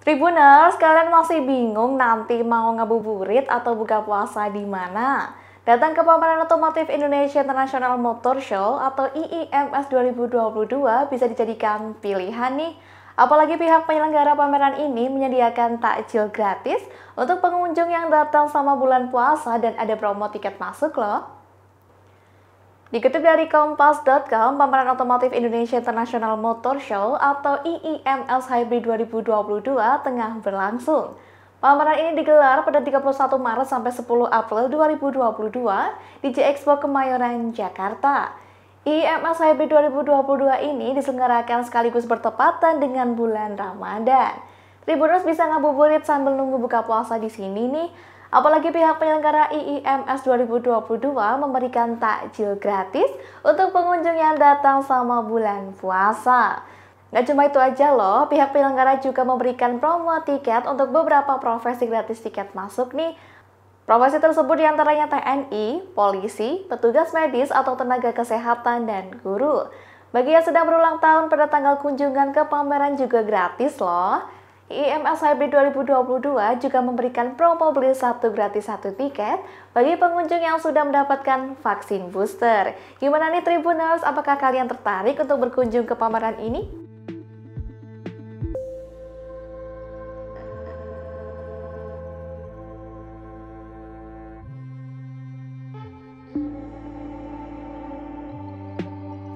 Tribuners, kalian masih bingung nanti mau ngabuburit atau buka puasa di mana? Datang ke pameran otomotif Indonesia International Motor Show atau IIMS 2022 bisa dijadikan pilihan nih. Apalagi pihak penyelenggara pameran ini menyediakan takjil gratis untuk pengunjung yang datang sama bulan puasa dan ada promo tiket masuk loh. Dikutip dari Kompas.com, pameran otomotif Indonesia International Motor Show atau IIMS Hybrid 2022 tengah berlangsung. Pameran ini digelar pada 31 Maret sampai 10 April 2022 di J Expo Kemayoran, Jakarta. IIMS Hybrid 2022 ini diselenggarakan sekaligus bertepatan dengan bulan Ramadan. Tribunus bisa ngabuburit sambil nunggu buka puasa di sini nih, Apalagi pihak penyelenggara IIMS 2022 memberikan takjil gratis untuk pengunjung yang datang selama bulan puasa. Gak cuma itu aja loh, pihak penyelenggara juga memberikan promo tiket untuk beberapa profesi gratis tiket masuk nih. Profesi tersebut diantaranya TNI, polisi, petugas medis atau tenaga kesehatan, dan guru. Bagi yang sedang berulang tahun pada tanggal kunjungan ke pameran juga gratis loh. IMS Hybrid 2022 juga memberikan promo beli satu gratis satu tiket bagi pengunjung yang sudah mendapatkan vaksin booster. Gimana nih Tribuners, apakah kalian tertarik untuk berkunjung ke pameran ini?